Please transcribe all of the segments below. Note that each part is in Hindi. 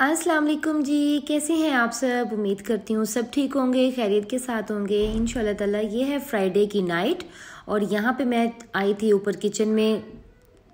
वालेकुम जी कैसे हैं आप सब उम्मीद करती हूँ सब ठीक होंगे खैरियत के साथ होंगे इन ताला ये है फ्राइडे की नाइट और यहाँ पे मैं आई थी ऊपर किचन में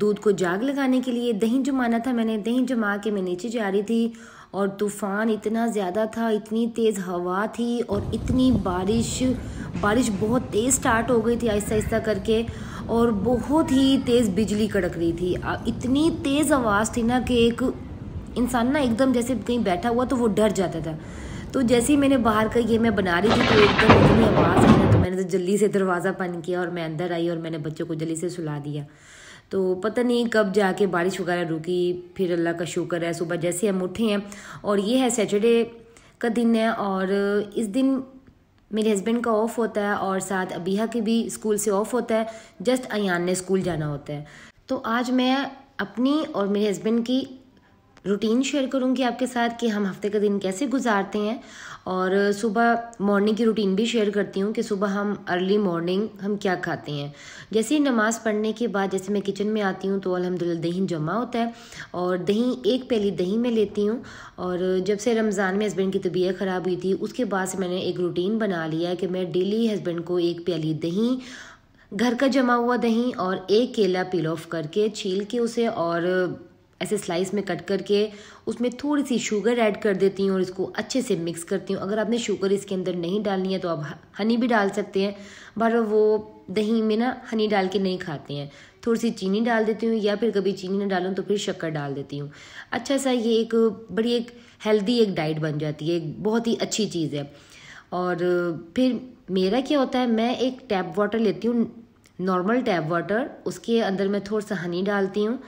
दूध को जाग लगाने के लिए दही जमाना था मैंने दही जमा के मैं नीचे जा रही थी और तूफ़ान इतना ज़्यादा था इतनी तेज़ हवा थी और इतनी बारिश बारिश बहुत तेज़ स्टार्ट हो गई थी आहिस्ता आहिस्ता करके और बहुत ही तेज़ बिजली कड़क रही थी इतनी तेज़ आवाज़ थी ना कि एक इंसान ना एकदम जैसे कहीं बैठा हुआ तो वो डर जाता था तो जैसे ही मैंने बाहर का ये मैं बना रही थी तो एकदम इतनी आवाज़ आई ना तो मैंने तो जल्दी से दरवाज़ा बंद किया और मैं अंदर आई और मैंने बच्चों को जल्दी से सुला दिया तो पता नहीं कब जाके बारिश वगैरह रुकी फिर अल्लाह का शुक्र है सुबह जैसे हम उठे हैं और ये है सैटरडे का दिन है और इस दिन मेरे हस्बैंड का ऑफ़ होता है और साथ अबीहा के भी स्कूल से ऑफ़ होता है जस्ट अन ने स्कूल जाना होता है तो आज मैं अपनी और मेरे हस्बैंड की रूटीन शेयर करूँगी आपके साथ कि हम हफ्ते का दिन कैसे गुजारते हैं और सुबह मॉर्निंग की रूटीन भी शेयर करती हूँ कि सुबह हम अर्ली मॉर्निंग हम क्या खाते हैं जैसे ही नमाज़ पढ़ने के बाद जैसे मैं किचन में आती हूँ तो अलहमदिल्ला दही जमा होता है और दही एक पहली दही में लेती हूँ और जब से रमज़ान में हस्बैंड की तबीयत ख़राब हुई थी उसके बाद से मैंने एक रूटीन बना लिया कि मैं डेली हस्बैंड को एक प्याली दही घर का जमा हुआ दही और एक केला पिल ऑफ करके छील के उसे और ऐसे स्लाइस में कट करके उसमें थोड़ी सी शुगर ऐड कर देती हूँ और इसको अच्छे से मिक्स करती हूँ अगर आपने शुगर इसके अंदर नहीं डालनी है तो आप हनी भी डाल सकते हैं बट वो दही में ना हनी डाल के नहीं खाते हैं थोड़ी सी चीनी डाल देती हूँ या फिर कभी चीनी ना डालूँ तो फिर शक्कर डाल देती हूँ अच्छा सा ये एक बड़ी एक हेल्दी एक डाइट बन जाती है एक बहुत ही अच्छी चीज़ है और फिर मेरा क्या होता है मैं एक टैप वाटर लेती हूँ नॉर्मल टैप वाटर उसके अंदर मैं थोड़ा सा हनी डालती हूँ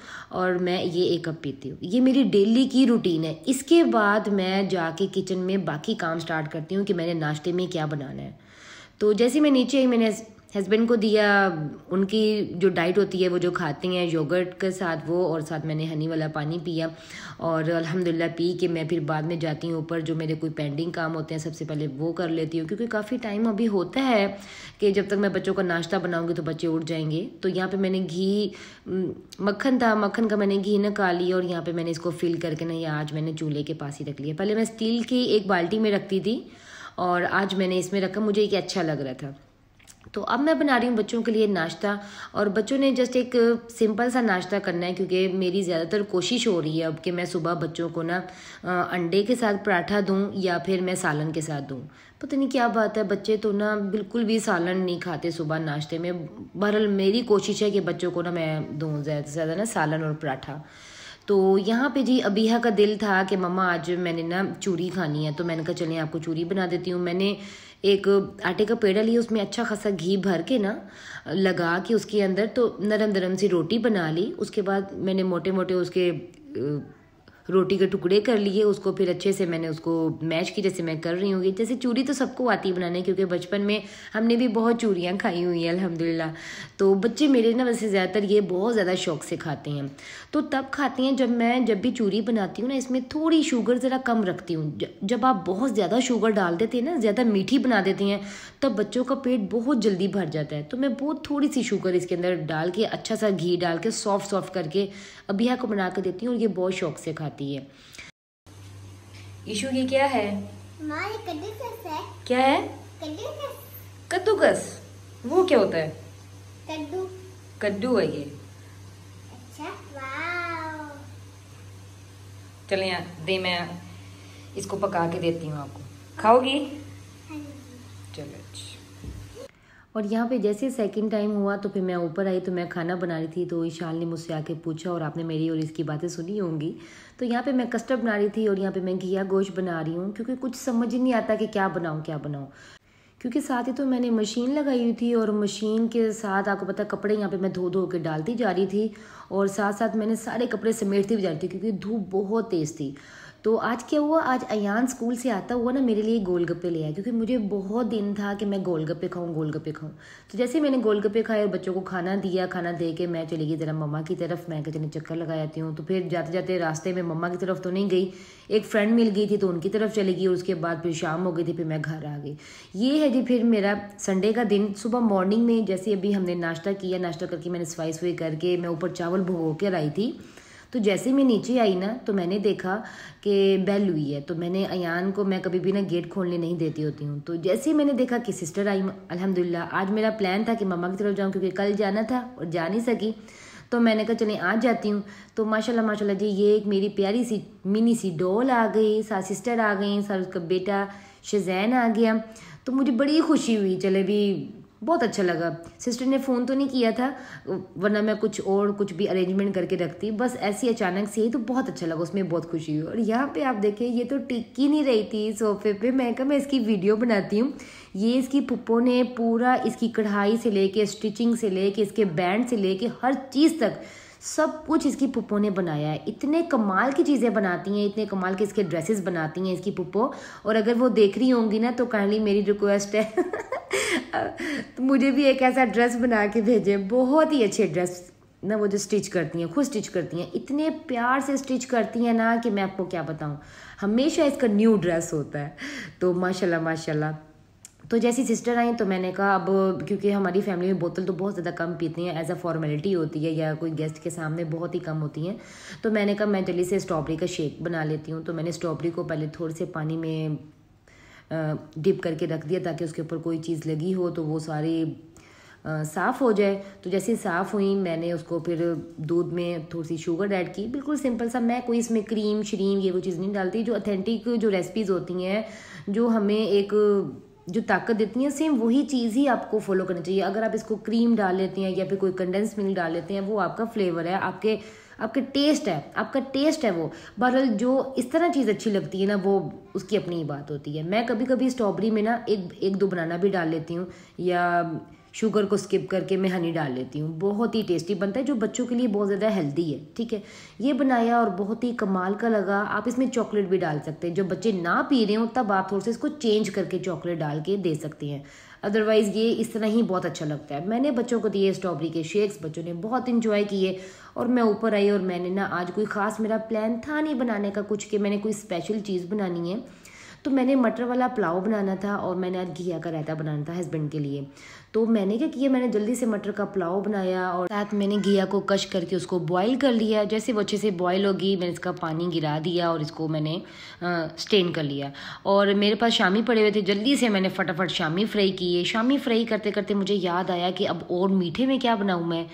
और मैं ये एक कप पीती हूँ ये मेरी डेली की रूटीन है इसके बाद मैं जाके किचन में बाकी काम स्टार्ट करती हूँ कि मैंने नाश्ते में क्या बनाना है तो जैसे मैं नीचे आई मैंने हस्बैंड को दिया उनकी जो डाइट होती है वो जो खाते हैं योगर्ट के साथ वो और साथ मैंने हनी वाला पानी पिया और अल्हम्दुलिल्लाह पी के मैं फिर बाद में जाती हूँ ऊपर जो मेरे कोई पेंडिंग काम होते हैं सबसे पहले वो कर लेती हूँ क्योंकि काफ़ी टाइम अभी होता है कि जब तक मैं बच्चों का नाश्ता बनाऊँगी तो बच्चे उठ जाएंगे तो यहाँ पर मैंने घी मक्खन था मक्खन का मैंने घी लिया और यहाँ पर मैंने इसको फिल करके ना ये आज मैंने चूल्हे के पास ही रख लिया पहले मैं स्टील की एक बाल्टी में रखती थी और आज मैंने इसमें रखा मुझे एक अच्छा लग रहा था तो अब मैं बना रही हूँ बच्चों के लिए नाश्ता और बच्चों ने जस्ट एक सिंपल सा नाश्ता करना है क्योंकि मेरी ज़्यादातर कोशिश हो रही है अब कि मैं सुबह बच्चों को ना अंडे के साथ पराठा दूँ या फिर मैं सालन के साथ दूँ पता नहीं क्या बात है बच्चे तो ना बिल्कुल भी सालन नहीं खाते सुबह नाश्ते में बहरहाल मेरी कोशिश है कि बच्चों को ना मैं दूँ ज़्यादा से ज़्यादा ना सालन और पराठा तो यहाँ पे जी अबीहा का दिल था कि मम्मा आज मैंने ना चूरी खानी है तो मैंने कहा चलें आपको चूरी बना देती हूँ मैंने एक आटे का पेड़ा लिए उसमें अच्छा खासा घी भर के ना लगा के उसके अंदर तो नरम नरम सी रोटी बना ली उसके बाद मैंने मोटे मोटे उसके रोटी के टुकड़े कर लिए उसको फिर अच्छे से मैंने उसको मैच की जैसे मैं कर रही हूँ जैसे चूड़ी तो सबको आती है बनाने क्योंकि बचपन में हमने भी बहुत चूड़ियाँ खाई हुई हैं अलहमदिल्ला तो बच्चे मेरे ना वैसे ज़्यादातर ये बहुत ज़्यादा शौक से खाते हैं तो तब खाते हैं जब मैं जब भी चूड़ी बनाती हूँ ना इसमें थोड़ी शुगर ज़रा कम रखती हूँ जब आप बहुत ज़्यादा शुगर डाल देते हैं ना ज़्यादा मीठी बना देते हैं तब बच्चों का पेट बहुत जल्दी भर जाता है तो मैं बहुत थोड़ी सी शुगर इसके अंदर डाल के अच्छा सा घी डाल के सॉफ्ट सॉफ्ट करके अभी को बना कर देती हूँ और ये बहुत शौक से खाती पाती है इशू की क्या है है क्या है कद्दूकस वो क्या होता है कद्दू कद्दू है ये अच्छा चलिए दे मैं इसको पका के देती हूँ आपको खाओगी और यहाँ पे जैसे सेकंड टाइम हुआ तो फिर मैं ऊपर आई तो मैं खाना बना रही थी तो ईशाल ने मुझसे आके पूछा और आपने मेरी और इसकी बातें सुनी होंगी तो यहाँ पे मैं कस्टर्ड बना रही थी और यहाँ पे मैं घिया गोश्त बना रही हूँ क्योंकि कुछ समझ ही नहीं आता कि क्या बनाऊँ क्या बनाऊँ क्योंकि साथ ही तो मैंने मशीन लगाई हुई थी और मशीन के साथ आपको पता कपड़े यहाँ पर मैं धो धो के डालती जा रही थी और साथ साथ मैंने सारे कपड़े समेटती भी जाती थी क्योंकि धूप बहुत तेज़ थी तो आज क्या हुआ आज अयान स्कूल से आता हुआ ना मेरे लिए गोलगप्पे ले आया क्योंकि मुझे बहुत दिन था कि मैं गोलगप्पे खाऊं गोलगप्पे खाऊं तो जैसे मैंने गोलगप्पे खाए और बच्चों को खाना दिया खाना दे के मैं चली गई ज़रा मम्मा की तरफ मैं कहते चक्कर लगा जाती हूँ तो फिर जाते जाते रास्ते में मम्मा की तरफ तो नहीं गई एक फ्रेंड मिल गई थी तो उनकी तरफ चली गई और उसके बाद फिर शाम हो गई थी फिर मैं घर आ गई ये है जी फिर मेरा संडे का दिन सुबह मॉर्निंग में जैसे अभी हमने नाश्ता किया नाश्ता करके मैंने सफाई सफाई करके मैं ऊपर चावल और भुगो कर आई थी तो जैसे ही मैं नीचे आई ना तो मैंने देखा कि बेल हुई है तो मैंने अयान को मैं कभी भी ना गेट खोलने नहीं देती होती हूँ तो जैसे ही मैंने देखा कि सिस्टर आई अल्हम्दुलिल्लाह आज मेरा प्लान था कि मम्मा की तरफ जाऊँ क्योंकि कल जाना था और जा नहीं सकी तो मैंने कहा चलें आज जाती हूँ तो माशाल्लाह माशाल्लाह जी ये एक मेरी प्यारी सी मिनी सी डॉल आ गई सा सिस्टर आ गई सर उसका बेटा शजैन आ गया तो मुझे बड़ी खुशी हुई चले भी बहुत अच्छा लगा सिस्टर ने फ़ोन तो नहीं किया था वरना मैं कुछ और कुछ भी अरेंजमेंट करके रखती बस ऐसी अचानक से ही तो बहुत अच्छा लगा उसमें बहुत खुशी हुई और यहाँ पे आप देखें ये तो टिकी नहीं रही थी सोफे पे मैं कहा मैं इसकी वीडियो बनाती हूँ ये इसकी पुप्पो ने पूरा इसकी कढ़ाई से ले स्टिचिंग से ले इसके बैंड से ले हर चीज़ तक सब कुछ इसकी पुप्पो ने बनाया है इतने कमाल की चीज़ें बनाती हैं इतने कमाल के इसके ड्रेसेस बनाती हैं इसकी पुप्पो और अगर वो देख रही होंगी ना तो काइंडली मेरी रिक्वेस्ट है तो मुझे भी एक ऐसा ड्रेस बना के भेजें बहुत ही अच्छे ड्रेस ना वो जो स्टिच करती हैं खुद स्टिच करती हैं इतने प्यार से स्टिच करती हैं ना कि मैं आपको क्या बताऊँ हमेशा इसका न्यू ड्रेस होता है तो माशाल्लाह माशाल्लाह तो जैसी सिस्टर आई तो मैंने कहा अब क्योंकि हमारी फैमिली में बोतल तो बहुत ज़्यादा कम पीती हैं एज अ फॉर्मेलिटी होती है या कोई गेस्ट के सामने बहुत ही कम होती हैं तो मैंने कहा मैं जल्दी से स्ट्रॉबेरी का शेक बना लेती हूँ तो मैंने स्ट्रॉबेरी को पहले थोड़े से पानी में डिप करके रख दिया ताकि उसके ऊपर कोई चीज़ लगी हो तो वो सारी साफ़ हो जाए तो जैसे साफ़ हुई मैंने उसको फिर दूध में थोड़ी सी शुगर ऐड की बिल्कुल सिंपल सा मैं कोई इसमें क्रीम श्रीम ये वो चीज़ नहीं डालती जो ऑथेंटिक जो रेसिपीज़ होती हैं जो हमें एक जो ताकत देती हैं सेम वही चीज़ ही आपको फॉलो करनी चाहिए अगर आप इसको क्रीम डाल लेते हैं या फिर कोई कंडेंस मिल्क डाल लेते हैं वो आपका फ्लेवर है आपके आपके टेस्ट है आपका टेस्ट है वो बहरहाल जो इस तरह चीज़ अच्छी लगती है ना वो उसकी अपनी ही बात होती है मैं कभी कभी स्ट्रॉबेरी में ना एक एक दो बनाना भी डाल लेती हूँ या शुगर को स्किप करके मैं हनी डाल लेती हूँ बहुत ही टेस्टी बनता है जो बच्चों के लिए बहुत ज़्यादा हेल्दी है ठीक है ये बनाया और बहुत ही कमाल का लगा आप इसमें चॉकलेट भी डाल सकते हैं जो बच्चे ना पी रहे हो तब आप थोड़ा से इसको चेंज करके चॉकलेट डाल के दे सकते हैं अदरवाइज़ ये इस तरह ही बहुत अच्छा लगता है मैंने बच्चों को दिए स्ट्रॉबेरी के शेक्स बच्चों ने बहुत इन्जॉय किए और मैं ऊपर आई और मैंने ना आज कोई ख़ास मेरा प्लान था नहीं बनाने का कुछ कि मैंने कोई स्पेशल चीज़ बनानी है तो मैंने मटर वाला पुलाव बनाना था और मैंने आज घिया का रायता बनाना था हस्बैंड के लिए तो मैंने क्या किया मैंने जल्दी से मटर का पुलाव बनाया और साथ मैंने घिया को कश करके उसको बॉईल कर लिया जैसे वो अच्छे से बॉईल होगी मैंने इसका पानी गिरा दिया और इसको मैंने स्टेन कर लिया और मेरे पास शामी पड़े हुए थे जल्दी से मैंने फटाफट शामी फ्राई किए शामी फ्राई करते करते मुझे याद आया कि अब और मीठे में क्या बनाऊँ मैं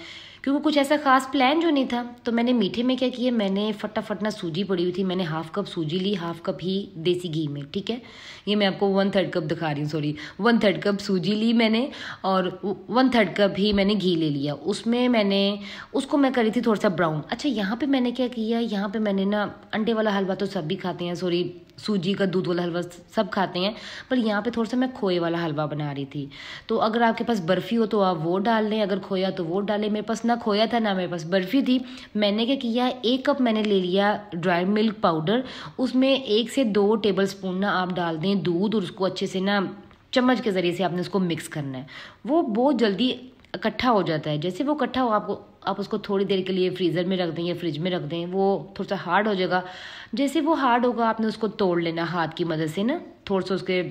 क्योंकि कुछ ऐसा खास प्लान जो नहीं था तो मैंने मीठे में क्या किया मैंने फटाफट ना सूजी पड़ी हुई थी मैंने हाफ कप सूजी ली हाफ कप ही देसी घी में ठीक है ये मैं आपको वन थर्ड कप दिखा रही हूँ सॉरी वन थर्ड कप सूजी ली मैंने और वन थर्ड कप ही मैंने घी ले लिया उसमें मैंने उसको मैं करी थी थोड़ा सा ब्राउन अच्छा यहाँ पर मैंने क्या किया यहाँ पर मैंने ना अंडे वाला हलवा तो सब भी खाते हैं सॉरी सूजी का दूध वाला हलवा सब खाते हैं पर यहाँ पे थोड़ा सा मैं खोए वाला हलवा बना रही थी तो अगर आपके पास बर्फ़ी हो तो आप वो डाल लें अगर खोया तो वो डालें मेरे पास ना खोया था ना मेरे पास बर्फ़ी थी मैंने क्या किया एक कप मैंने ले लिया ड्राई मिल्क पाउडर उसमें एक से दो टेबल स्पून ना आप डाल दें दूध और उसको अच्छे से ना चम्मच के ज़रिए से आपने उसको मिक्स करना है वो बहुत जल्दी इकट्ठा हो जाता है जैसे वो इकट्ठा हो आपको आप उसको थोड़ी देर के लिए फ्रीज़र में रख दें या फ्रिज में रख दें वो थोड़ा सा हार्ड हो जाएगा जैसे वो हार्ड होगा आपने उसको तोड़ लेना हाथ की मदद से ना थोड़ा सा उसके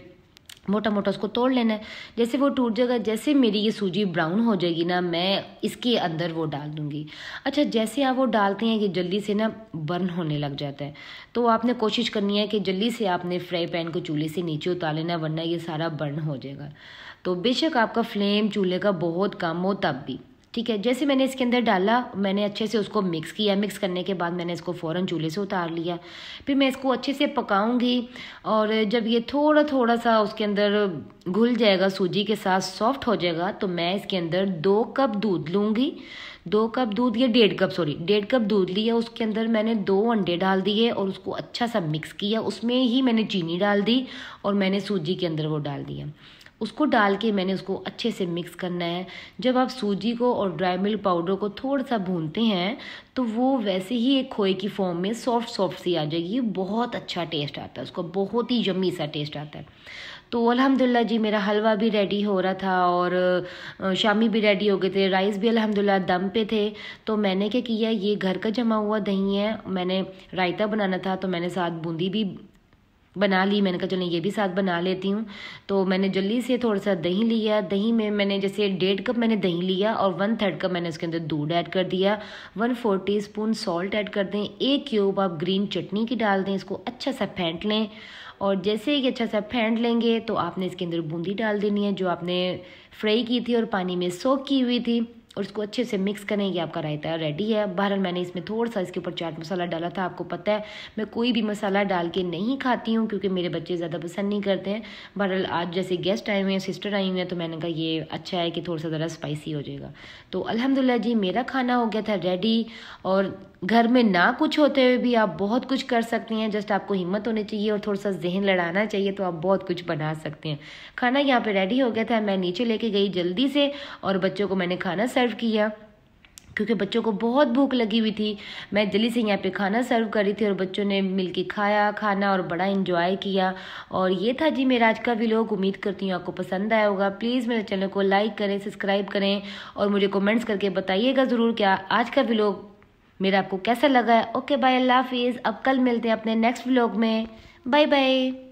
मोटा मोटा उसको तोड़ लेना है जैसे वो टूट जाएगा जैसे मेरी ये सूजी ब्राउन हो जाएगी ना मैं इसके अंदर वो डाल दूँगी अच्छा जैसे आप वो डालते हैं कि जल्दी से ना बर्न होने लग जाता है तो आपने कोशिश करनी है कि जल्दी से आपने फ्राई पैन को चूल्हे से नीचे उतार लेना वरना ये सारा बर्न हो जाएगा तो बेशक आपका फ्लेम चूल्हे का बहुत कम हो तब भी ठीक है जैसे मैंने इसके अंदर डाला मैंने अच्छे से उसको मिक्स किया मिक्स करने के बाद मैंने इसको फ़ौरन चूल्हे से उतार लिया फिर मैं इसको अच्छे से पकाऊंगी और जब ये थोड़ा थोड़ा सा उसके अंदर घुल जाएगा सूजी के साथ सॉफ्ट हो जाएगा तो मैं इसके अंदर दो कप दूध लूँगी दो कप दूध या डेढ़ कप सॉरी डेढ़ कप दूध लिया उसके अंदर मैंने दो अंडे डाल दिए और उसको अच्छा सा मिक्स किया उसमें ही मैंने चीनी डाल दी और मैंने सूजी के अंदर वो डाल दिया उसको डाल के मैंने उसको अच्छे से मिक्स करना है जब आप सूजी को और ड्राई मिल्क पाउडर को थोड़ा सा भूनते हैं तो वो वैसे ही एक खोए की फॉर्म में सॉफ्ट सॉफ्ट सी आ जाएगी बहुत अच्छा टेस्ट आता है उसका बहुत ही जमी सा टेस्ट आता है तो अल्हम्दुलिल्लाह जी मेरा हलवा भी रेडी हो रहा था और शामी भी रेडी हो गए थे राइस भी अल्हम्दुलिल्लाह दम पे थे तो मैंने क्या किया ये घर का जमा हुआ दही है मैंने रायता बनाना था तो मैंने साथ बूंदी भी बना ली मैंने कहा चलो ये भी साथ बना लेती हूँ तो मैंने जल्दी से थोड़ा सा दही लिया दही में मैंने जैसे डेढ़ कप मैंने दही लिया और वन थर्ड कप मैंने उसके अंदर दूध ऐड कर दिया one four teaspoon salt add कर दें एक क्यूब आप ग्रीन चटनी की डाल दें इसको अच्छा सा फेंट लें और जैसे ही अच्छा सा फेंट लेंगे तो आपने इसके अंदर बूंदी डाल देनी है जो आपने फ्राई की थी और पानी में सोख की हुई थी और इसको अच्छे से मिक्स की आपका रायता रेडी है बहरहाल मैंने इसमें थोड़ा सा इसके ऊपर चाट मसाला डाला था आपको पता है मैं कोई भी मसाला डाल के नहीं खाती हूँ क्योंकि मेरे बच्चे ज़्यादा पसंद नहीं करते हैं बहरहाल आज जैसे गेस्ट आए हुए हैं सिस्टर आई हुई हैं तो मैंने कहा ये अच्छा है कि थोड़ा सा ज़रा स्पाइसी हो जाएगा तो अलहमदिल्ला जी मेरा खाना हो गया था रेडी और घर में ना कुछ होते हुए भी आप बहुत कुछ कर सकते हैं जस्ट आपको हिम्मत होनी चाहिए और थोड़ा सा जहन लड़ाना चाहिए तो आप बहुत कुछ बना सकते हैं खाना यहाँ पे रेडी हो गया था मैं नीचे लेके गई जल्दी से और बच्चों को मैंने खाना सर्व सर्व किया क्योंकि बच्चों को बहुत भूख लगी हुई थी मैं जल्दी से यहाँ पे खाना सर्व कर रही थी और बच्चों ने मिल खाया खाना और बड़ा इन्जॉय किया और ये था जी मेरा आज का भी लोग उम्मीद करती हूँ आपको पसंद आया होगा प्लीज़ मेरे चैनल को लाइक करें सब्सक्राइब करें और मुझे कमेंट्स करके बताइएगा ज़रूर क्या आज का व्लॉग मेरा आपको कैसा लगा है ओके बाय अल्लाह हाफिज़ अब कल मिलते हैं अपने नेक्स्ट व्लॉग में बाय बाय